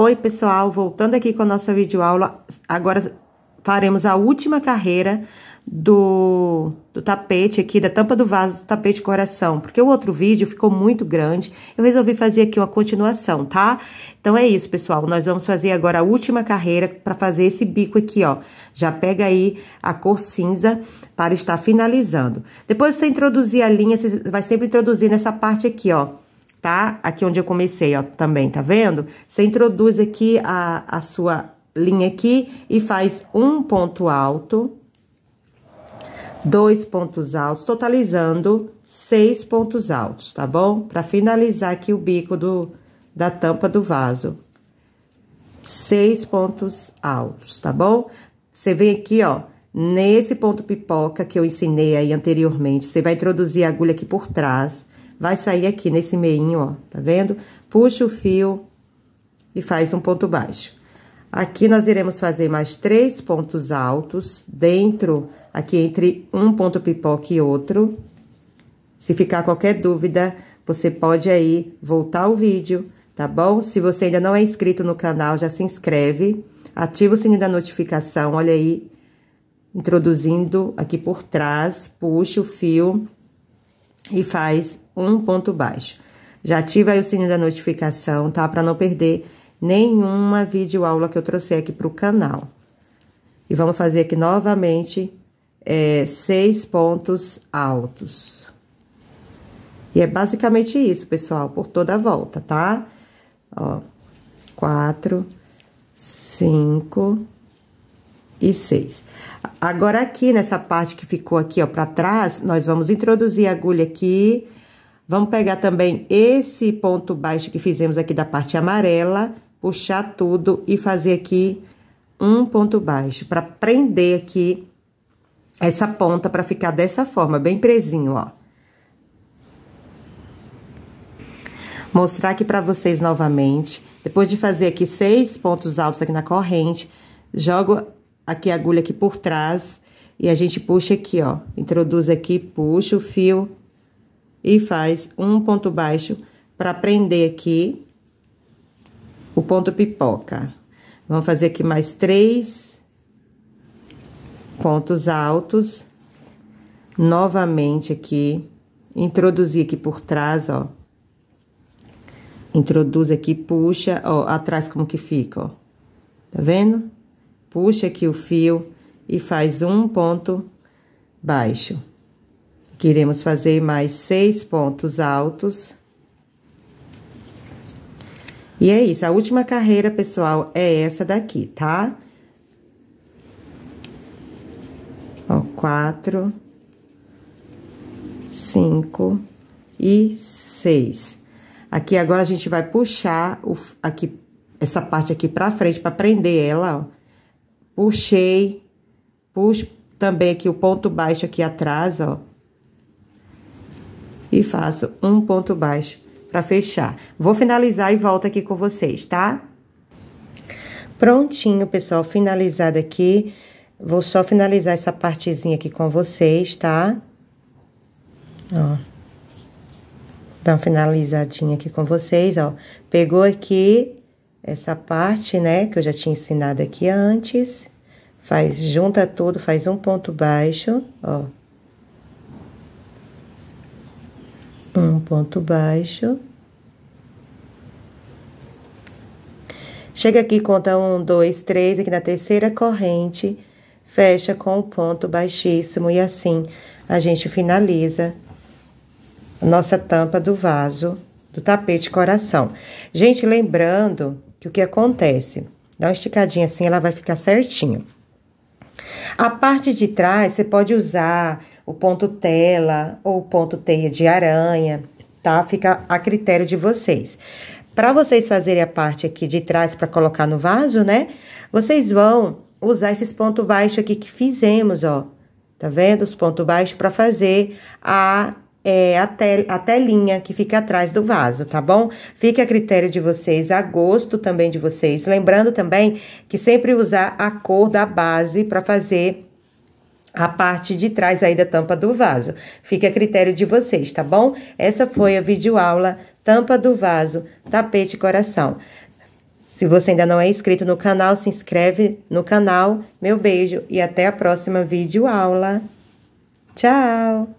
Oi, pessoal, voltando aqui com a nossa videoaula, agora faremos a última carreira do, do tapete aqui, da tampa do vaso do tapete coração, porque o outro vídeo ficou muito grande, eu resolvi fazer aqui uma continuação, tá? Então, é isso, pessoal, nós vamos fazer agora a última carreira para fazer esse bico aqui, ó. Já pega aí a cor cinza para estar finalizando. Depois você introduzir a linha, você vai sempre introduzir nessa parte aqui, ó tá? Aqui onde eu comecei, ó, também, tá vendo? Você introduz aqui a, a sua linha aqui e faz um ponto alto, dois pontos altos, totalizando seis pontos altos, tá bom? Para finalizar aqui o bico do, da tampa do vaso. Seis pontos altos, tá bom? Você vem aqui, ó, nesse ponto pipoca que eu ensinei aí anteriormente, você vai introduzir a agulha aqui por trás, vai sair aqui nesse meinho, ó, tá vendo? Puxa o fio e faz um ponto baixo. Aqui nós iremos fazer mais três pontos altos dentro, aqui entre um ponto pipoca e outro. Se ficar qualquer dúvida, você pode aí voltar o vídeo, tá bom? Se você ainda não é inscrito no canal, já se inscreve, ativa o sininho da notificação, olha aí, introduzindo aqui por trás, puxa o fio e faz um ponto baixo. Já ativa aí o sininho da notificação, tá? Para não perder nenhuma videoaula que eu trouxer aqui pro canal. E vamos fazer aqui novamente é, seis pontos altos. E é basicamente isso, pessoal, por toda a volta, tá? Ó, quatro, cinco e seis. Agora, aqui nessa parte que ficou aqui, ó, pra trás, nós vamos introduzir a agulha aqui Vamos pegar também esse ponto baixo que fizemos aqui da parte amarela, puxar tudo e fazer aqui um ponto baixo, para prender aqui essa ponta para ficar dessa forma, bem presinho, ó. Mostrar aqui para vocês novamente. Depois de fazer aqui seis pontos altos aqui na corrente, jogo aqui a agulha aqui por trás e a gente puxa aqui, ó. Introduz aqui, puxa o fio e faz um ponto baixo para prender aqui o ponto pipoca. Vamos fazer aqui mais três pontos altos, novamente aqui, introduzir aqui por trás, ó. Introduz aqui, puxa, ó, atrás como que fica, ó. Tá vendo? Puxa aqui o fio e faz um ponto baixo que iremos fazer mais seis pontos altos. E é isso, a última carreira, pessoal, é essa daqui, tá? Ó, quatro, cinco e seis. Aqui agora a gente vai puxar o, aqui, essa parte aqui pra frente, pra prender ela, ó. Puxei, puxo também aqui o ponto baixo aqui atrás, ó e faço um ponto baixo para fechar. Vou finalizar e volto aqui com vocês, tá? Prontinho, pessoal, finalizado aqui. Vou só finalizar essa partezinha aqui com vocês, tá? Ó. Dá uma finalizadinha aqui com vocês, ó. Pegou aqui essa parte, né, que eu já tinha ensinado aqui antes. Faz, junta tudo, faz um ponto baixo, ó. ponto baixo. Chega aqui, conta um, dois, três, aqui na terceira corrente, fecha com o um ponto baixíssimo e assim a gente finaliza a nossa tampa do vaso do tapete coração. Gente, lembrando que o que acontece, dá uma esticadinha assim, ela vai ficar certinho. A parte de trás, você pode usar o ponto tela ou o ponto teia de aranha, tá? Fica a critério de vocês. Para vocês fazerem a parte aqui de trás para colocar no vaso, né? Vocês vão usar esses pontos baixos aqui que fizemos, ó. Tá vendo? Os pontos baixos para fazer a é, a, tel a telinha que fica atrás do vaso, tá bom? Fica a critério de vocês, a gosto também de vocês. Lembrando também que sempre usar a cor da base para fazer a parte de trás aí da tampa do vaso. Fica a critério de vocês, tá bom? Essa foi a videoaula tampa do vaso, tapete coração. Se você ainda não é inscrito no canal, se inscreve no canal. Meu beijo e até a próxima videoaula. Tchau!